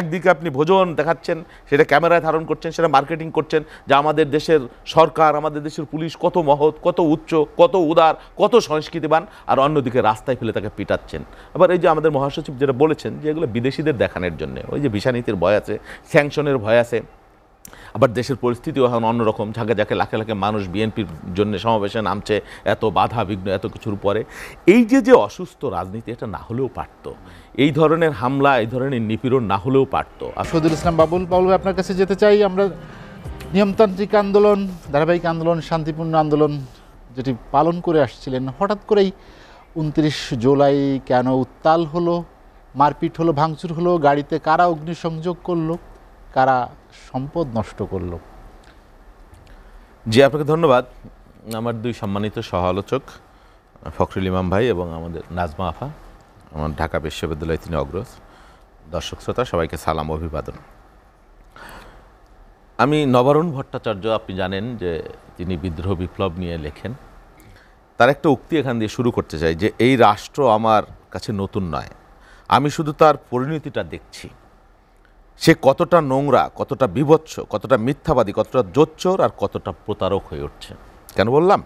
একদিকে আপনি ভোজন দেখাচ্ছেন সেটা ক্যামেরায় ধারণ করছেন সেটা মার্কেটিং করছেন যা আমাদের দেশের সরকার আমাদের দেশের পুলিশ কত মহৎ কত উচ্চ কত উদার কত সংস্কৃতিবান আর অন্যদিকে রাস্তায় ফেলে তাকে পিটাচ্ছেন আবার এই যে আমাদের মহাসচিব যেটা বলেছেন যে এগুলো বিদেশিদের দেখানোর জন্য ওই যে ভিসা নীতির ভয় আছে স্যাংশনের ভয় আছে আবার দেশের পরিস্থিতিও এখন অন্যরকম ঝাঁকে ঝাঁকে লাখে লাখে মানুষ বিএনপির জন্য সমাবেশে নামছে এত বাধা বিঘ্ন এত কিছুর পরে এই যে যে অসুস্থ রাজনীতি এটা না হলেও পারত এই ধরনের হামলা এই ধরনের নিপীড়ন না হলেও পারত সদুল ইসলাম বাবুল বাবুল আপনার কাছে যেতে চাই আমরা নিয়মতান্ত্রিক আন্দোলন ধারাবাহিক আন্দোলন শান্তিপূর্ণ আন্দোলন যেটি পালন করে আসছিলেন হঠাৎ করেই উনত্রিশ জুলাই কেন উত্তাল হলো মারপিট হলো ভাঙচুর হলো গাড়িতে কারা অগ্নিসংযোগ করলো কারা সম্পদ নষ্ট করলো জি আপনাকে ধন্যবাদ আমার দুই সম্মানিত সহ আলোচক ফখরুল ইমাম ভাই এবং আমাদের নাজমা আফা আমার ঢাকা বিশ্ববিদ্যালয়ে তিনি অগ্রজ দর্শক শ্রোতা সবাইকে সালাম অভিবাদন আমি নবরণ ভট্টাচার্য আপনি জানেন যে তিনি বিদ্রোহ বিপ্লব নিয়ে লেখেন তার একটা উক্তি এখান দিয়ে শুরু করতে চাই যে এই রাষ্ট্র আমার কাছে নতুন নয় আমি শুধু তার পরিণতিটা দেখছি সে কতটা নোংরা কতটা বিভৎস কতটা মিথ্যাবাদী কতটা জোচ্চর আর কতটা প্রতারক হয়ে উঠছে কেন বললাম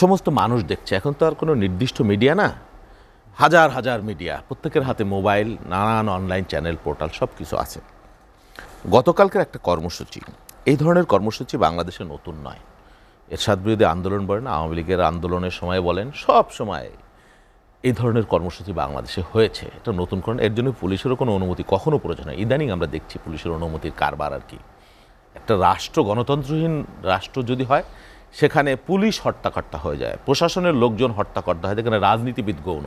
সমস্ত মানুষ দেখছে এখন তো আর কোনো নির্দিষ্ট মিডিয়া না হাজার হাজার মিডিয়া প্রত্যেকের হাতে মোবাইল নানান অনলাইন চ্যানেল পোর্টাল সব কিছু আছে গতকালকের একটা কর্মসূচি এই ধরনের কর্মসূচি বাংলাদেশে নতুন নয় এরশাদ বিরোধী আন্দোলন বলেন আওয়ামী লীগের আন্দোলনের সময় বলেন সব সময় এই ধরনের কর্মসূচি বাংলাদেশে হয়েছে এটা নতুন কারণ এর জন্য পুলিশেরও কোনো অনুমতি কখনো প্রয়োজন হয় ইদানিং আমরা দেখছি পুলিশের অনুমতির কারবার আর কি একটা রাষ্ট্র গণতন্ত্রহীন রাষ্ট্র যদি হয় সেখানে পুলিশ হট্টাকট্টা হয়ে যায় প্রশাসনের লোকজন হট্টাকট্টা হয় যেখানে রাজনীতিবিদ গৌণ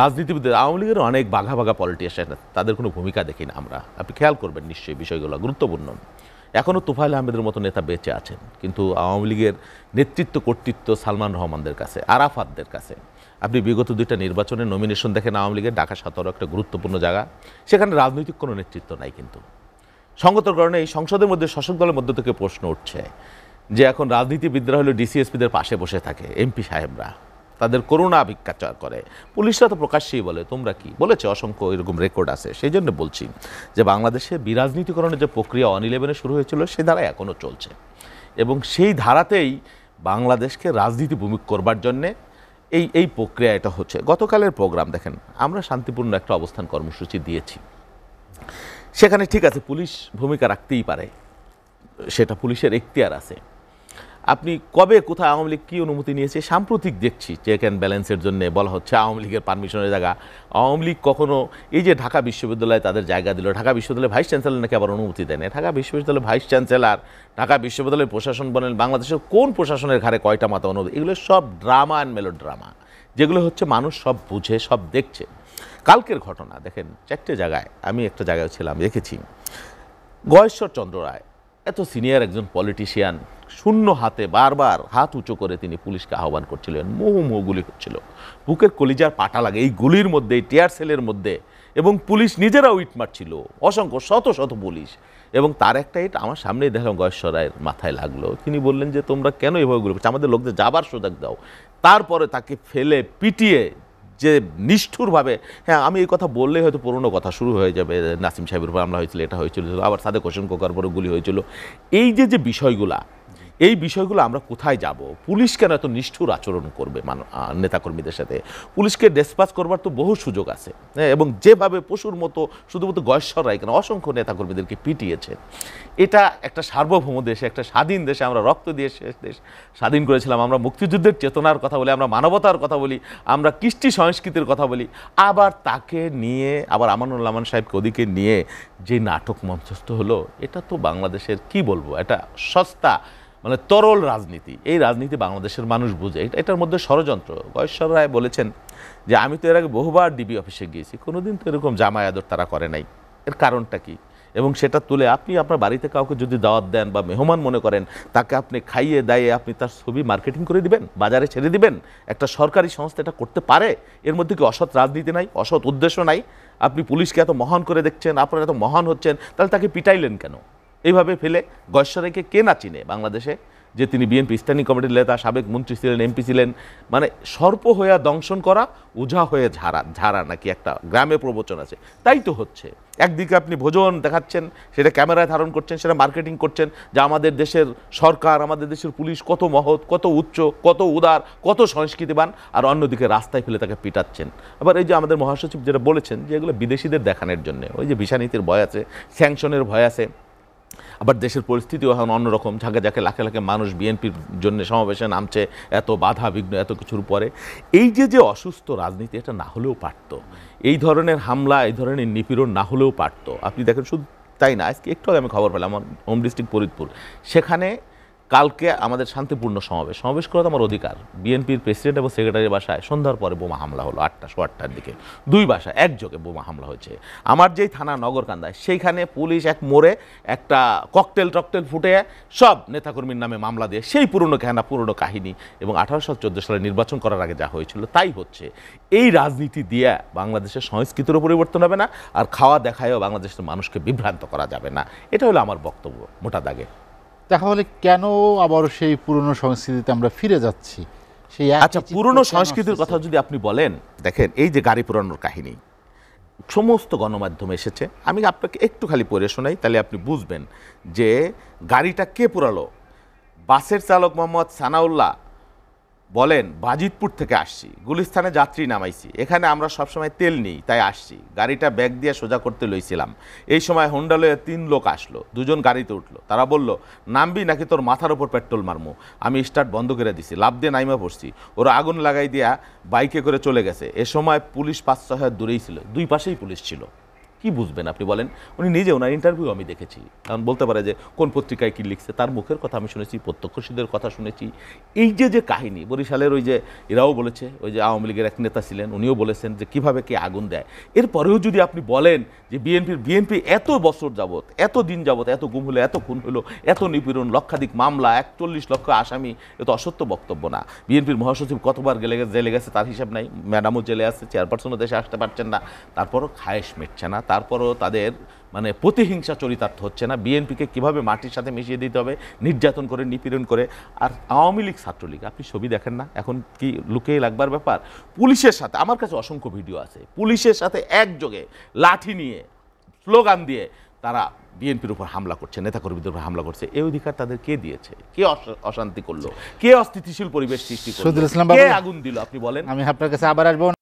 রাজনীতিবিদ আওয়ামী লীগের অনেক বাঘা বাঘা পলিটিশিয়ান তাদের কোনো ভূমিকা দেখি না আমরা আপনি খেয়াল করবেন নিশ্চয়ই বিষয়গুলো গুরুত্বপূর্ণ এখনও তুফাইল আহমেদের মতো নেতা বেঁচে আছেন কিন্তু আওয়ামী লীগের নেতৃত্ব কর্তৃত্ব সালমান রহমানদের কাছে আরাফাতদের কাছে আপনি বিগত দুইটা নির্বাচনে নমিনেশন দেখেন আওয়ামী লীগের ঢাকা সতেরো একটা গুরুত্বপূর্ণ জায়গা সেখানে রাজনৈতিক কোনো নেতৃত্ব নাই কিন্তু সঙ্গত কারণে এই সংসদের মধ্যে শাসক দলের মধ্যে থেকে প্রশ্ন উঠছে যে এখন রাজনীতিবিদরা হলো ডিসিএসপিদের পাশে বসে থাকে এমপি সাহেবরা তাদের করুণা ভিক্ষাচার করে পুলিশরা তো প্রকাশ্যেই বলে তোমরা কি বলেছে অসংখ্য এরকম রেকর্ড আছে সেই জন্য বলছি যে বাংলাদেশে বিরাজনীতিকরণের যে প্রক্রিয়া অন ইলেভেনে শুরু হয়েছিল সে ধারায় এখনও চলছে এবং সেই ধারাতেই বাংলাদেশকে রাজনীতি ভূমিক করবার জন্যে এই এই প্রক্রিয়া এটা হচ্ছে গতকালের প্রোগ্রাম দেখেন আমরা শান্তিপূর্ণ একটা অবস্থান কর্মসূচি দিয়েছি সেখানে ঠিক আছে পুলিশ ভূমিকা রাখতেই পারে সেটা পুলিশের এখতিয়ার আছে আপনি কবে কোথায় আওয়ামী লীগ কী অনুমতি নিয়েছে সাম্প্রতিক দেখছি চেক অ্যান্ড ব্যালেন্সের জন্য বলা হচ্ছে আওয়ামী লীগের পারমিশনের জায়গা আওয়ামী লীগ কখনো এই যে ঢাকা বিশ্ববিদ্যালয়ে তাদের জায়গা দিল ঢাকা বিশ্ববিদ্যালয়ের ভাইস চ্যান্সেলার নাকি আবার অনুমতি দেয় না ঢাকা বিশ্ববিদ্যালয়ের ভাইস চ্যান্সেলার ঢাকা বিশ্ববিদ্যালয়ের প্রশাসন বলেন বাংলাদেশের কোন প্রশাসনের ঘাড়ে কয়টা মাথা অনুমতি এগুলো সব ড্রামা অ্যান্ড মেলো ড্রামা যেগুলো হচ্ছে মানুষ সব বুঝে সব দেখছে কালকের ঘটনা দেখেন চারটে জায়গায় আমি একটা জায়গায় ছিলাম দেখেছি গয়েশ্বর চন্দ্র রায় এত সিনিয়র একজন পলিটিশিয়ান শূন্য হাতে বারবার হাত উঁচু করে তিনি পুলিশকে আহ্বান করছিলেন মোহ গুলি হচ্ছিল বুকের কলিজার পাটা লাগে এই গুলির মধ্যে এই টিয়ার সেলের মধ্যে এবং পুলিশ নিজেরাও ইট মারছিল অসংখ্য শত শত পুলিশ এবং তার একটা ইট আমার সামনেই দেখলাম গয়েশ্বরায়ের মাথায় লাগলো তিনি বললেন যে তোমরা কেন এভাবে গুলি করছো আমাদের লোকদের যাবার সুযোগ দাও তারপরে তাকে ফেলে পিটিয়ে যে নিষ্ঠুরভাবে হ্যাঁ আমি এই কথা বললেই হয়তো পুরনো কথা শুরু হয়ে যাবে নাসিম সাহেবের উপর আমরা হয়েছিল এটা হয়েছিল আবার সাদেক হোসেন কোকার পরে গুলি হয়েছিল এই যে যে বিষয়গুলা এই বিষয়গুলো আমরা কোথায় যাব পুলিশ কেন এত নিষ্ঠুর আচরণ করবে নেতাকর্মীদের সাথে পুলিশকে ডেসপাস করবার তো বহু সুযোগ আছে হ্যাঁ, এবং যেভাবে পশুর মতো শুধুমাত্র গয়েশ্বর রায় কেন অসংখ্য নেতাকর্মীদেরকে পিটিয়েছেন এটা একটা সার্বভৌম দেশে একটা স্বাধীন দেশে আমরা রক্ত দিয়ে শেষ দেশ স্বাধীন করেছিলাম আমরা মুক্তিযুদ্ধের চেতনার কথা বলি আমরা মানবতার কথা বলি আমরা কৃষ্টি সংস্কৃতির কথা বলি আবার তাকে নিয়ে আবার আমানুল্লামান সাহেবকে ওদিকে নিয়ে যে নাটক মঞ্চস্থ হলো এটা তো বাংলাদেশের কি বলবো এটা সস্তা মানে তরল রাজনীতি এই রাজনীতি বাংলাদেশের মানুষ বুঝে এটা এটার মধ্যে ষড়যন্ত্র গয়েশ্বর রায় বলেছেন যে আমি তো এর আগে বহুবার ডিবি অফিসে গিয়েছি কোনোদিন তো এরকম জামায়াদর তারা করে নাই এর কারণটা কী এবং সেটা তুলে আপনি আপনার বাড়িতে কাউকে যদি দাওয়াত দেন বা মেহমান মনে করেন তাকে আপনি খাইয়ে দায়ে আপনি তার ছবি মার্কেটিং করে দিবেন বাজারে ছেড়ে দিবেন একটা সরকারি সংস্থা এটা করতে পারে এর মধ্যে কি অসৎ রাজনীতি নাই অসৎ উদ্দেশ্য নাই আপনি পুলিশকে এত মহান করে দেখছেন আপনারা এত মহান হচ্ছেন তাহলে তাকে পিটাইলেন কেন এইভাবে ফেলে গশ্বরেকে কে না চিনে বাংলাদেশে যে তিনি বিএনপি স্ট্যান্ডিং কমিটির নেতা সাবেক মন্ত্রী ছিলেন এমপি ছিলেন মানে সর্প হইয়া দংশন করা উঝা হয়ে ঝাড়া ঝাড়া নাকি একটা গ্রামে প্রবচন আছে তাই তো হচ্ছে একদিকে আপনি ভোজন দেখাচ্ছেন সেটা ক্যামেরায় ধারণ করছেন সেটা মার্কেটিং করছেন যা আমাদের দেশের সরকার আমাদের দেশের পুলিশ কত মহৎ কত উচ্চ কত উদার কত সংস্কৃতিবান আর অন্যদিকে রাস্তায় ফেলে তাকে পিটাচ্ছেন আবার এই যে আমাদের মহাসচিব যেটা বলেছেন যে এগুলো বিদেশিদের দেখানোর জন্য ওই যে ভিসা নীতির ভয় আছে স্যাংশনের ভয় আছে আবার দেশের পরিস্থিতিও এখন অন্যরকম ঝাঁকে ঝাঁকে লাখে লাখে মানুষ বিএনপির জন্য সমাবেশে নামছে এত বাধা বিঘ্ন এত কিছুর পরে এই যে যে অসুস্থ রাজনীতি এটা না হলেও পারত এই ধরনের হামলা এই ধরনের নিপীড়ন না হলেও পারত আপনি দেখেন শুধু তাই না আজকে একটু আগে আমি খবর পেলাম আমার হোম ডিস্ট্রিক্ট ফরিদপুর সেখানে কালকে আমাদের শান্তিপূর্ণ সমাবেশ সমাবেশ করা তো আমার অধিকার বিএনপির প্রেসিডেন্ট এবং সেক্রেটারির বাসায় সন্ধ্যার পরে বোমা হামলা হলো আটটা সো আটটার দিকে দুই বাসায় একযোগে বোমা হামলা হয়েছে আমার যেই থানা নগরকান্দায় সেইখানে পুলিশ এক মোড়ে একটা ককটেল টকটেল ফুটে সব নেতাকর্মীর নামে মামলা দিয়ে সেই পুরনো কেনা পুরনো কাহিনী এবং আঠারোশো চোদ্দো সালে নির্বাচন করার আগে যা হয়েছিল তাই হচ্ছে এই রাজনীতি দিয়ে বাংলাদেশের সংস্কৃতিরও পরিবর্তন হবে না আর খাওয়া দেখায়ও বাংলাদেশের মানুষকে বিভ্রান্ত করা যাবে না এটা হলো আমার বক্তব্য মোটা দাগে দেখা হলে কেন আবার সেই পুরনো সংস্কৃতিতে আমরা ফিরে যাচ্ছি সেই আচ্ছা পুরনো সংস্কৃতির কথা যদি আপনি বলেন দেখেন এই যে গাড়ি পুরানোর কাহিনী সমস্ত গণমাধ্যমে এসেছে আমি আপনাকে একটু খালি পড়ে শোনাই তাহলে আপনি বুঝবেন যে গাড়িটা কে পুরালো বাসের চালক মোহাম্মদ সানাউল্লাহ বলেন বাজিতপুর থেকে আসছি গুলিস্থানে যাত্রী নামাইছি এখানে আমরা সবসময় তেল নিই তাই আসছি গাড়িটা ব্যাগ দিয়ে সোজা করতে লইছিলাম এই সময় হন্ডালয়ে তিন লোক আসলো দুজন গাড়িতে উঠলো তারা বলল নামবি নাকি তোর মাথার ওপর পেট্রোল মারমো আমি স্টার্ট বন্ধ করে দিছি লাভ দিয়ে নাইমা পড়ছি ওরা আগুন লাগাই দিয়া বাইকে করে চলে গেছে এ সময় পুলিশ পাঁচ ছয় দূরেই ছিল দুই পাশেই পুলিশ ছিল কি বুঝবেন আপনি বলেন উনি নিজে ওনার ইন্টারভিউ আমি দেখেছি কারণ বলতে পারে যে কোন পত্রিকায় কী লিখছে তার মুখের কথা আমি শুনেছি প্রত্যক্ষশীদের কথা শুনেছি এই যে যে কাহিনী বরিশালের ওই যে এরাও বলেছে ওই যে আওয়ামী লীগের এক নেতা ছিলেন উনিও বলেছেন যে কিভাবে কে আগুন দেয় এরপরেও যদি আপনি বলেন যে বিএনপির বিএনপি এত বছর যাবৎ এত দিন যাবৎ এত গুম হলো এত খুন হলো এত নিপীড়ন লক্ষাধিক মামলা একচল্লিশ লক্ষ আসামি এত অসত্য বক্তব্য না বিএনপির মহাসচিব কতবার গেলে জেলে গেছে তার হিসাব নাই ম্যাডামও জেলে আসছে চেয়ারপারসনও দেশে আসতে পারছেন না তারপরও খায়েশ মেটছে না তারপরও তাদের মানে প্রতিহিংসা চরিতার্থ হচ্ছে না বিএনপিকে কিভাবে মাটির সাথে মিশিয়ে দিতে হবে নির্যাতন করে নিপীড়ন করে আর আওয়ামী লীগ ছাত্রলীগ আপনি ছবি দেখেন না এখন কি লুকে লাগবার ব্যাপার পুলিশের সাথে আমার কাছে অসংখ্য ভিডিও আছে পুলিশের সাথে একযোগে লাঠি নিয়ে স্লোগান দিয়ে তারা বিএনপির উপর হামলা করছে নেতাকর্মীদের উপর হামলা করছে এই অধিকার তাদের কে দিয়েছে কে অশান্তি করলো কে অস্থিতিশীল পরিবেশ সৃষ্টি করলো কে আগুন দিল আপনি বলেন আমি আপনার কাছে আবার আসবো